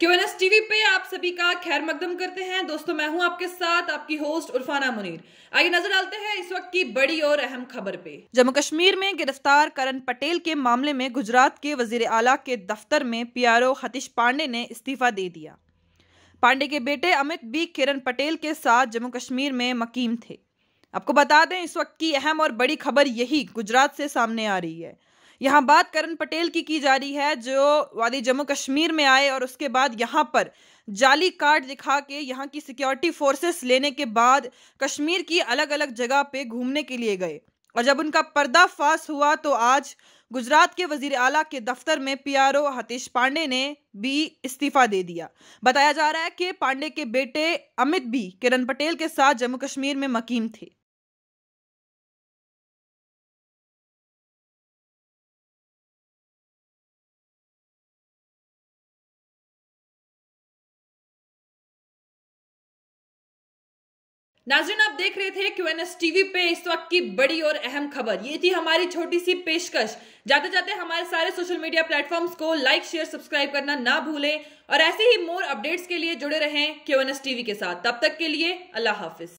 क्यूएनएस TV पे आप सभी का खैर मकदम करते हैं दोस्तों मैं हूं आपके साथ आपकी होस्ट उर्फाना मुनीर आइए नजर डालते हैं इस वक्त की बड़ी और अहम खबर पे जम्मू कश्मीर में गिरफ्तार करण पटेल के मामले में गुजरात के वजीर आला के दफ्तर में पीआरओ हतीश पांडे ने इस्तीफा दे दिया पांडे के बेटे अमित बी किरण पटेल के साथ जम्मू कश्मीर में मकीम थे आपको बता दें इस वक्त की अहम और बड़ी खबर यही गुजरात से सामने आ रही है यहाँ बात करण पटेल की की जा रही है जो वादी जम्मू कश्मीर में आए और उसके बाद यहाँ पर जाली कार्ड दिखा के यहाँ की सिक्योरिटी फोर्सेस लेने के बाद कश्मीर की अलग अलग जगह पे घूमने के लिए गए और जब उनका पर्दाफाश हुआ तो आज गुजरात के वजीर आला के दफ्तर में पीआरओ हतीश पांडे ने भी इस्तीफा दे दिया बताया जा रहा है कि पांडे के बेटे अमित भी किरण पटेल के साथ जम्मू कश्मीर में मकीम थे नाजरीन आप देख रहे थे क्यू एन एस टीवी पे इस वक्त की बड़ी और अहम खबर ये थी हमारी छोटी सी पेशकश जाते जाते हमारे सारे सोशल मीडिया प्लेटफॉर्म्स को लाइक शेयर सब्सक्राइब करना ना भूलें और ऐसे ही मोर अपडेट्स के लिए जुड़े रहें क्यू एन एस टीवी के साथ तब तक के लिए अल्लाह हाफिज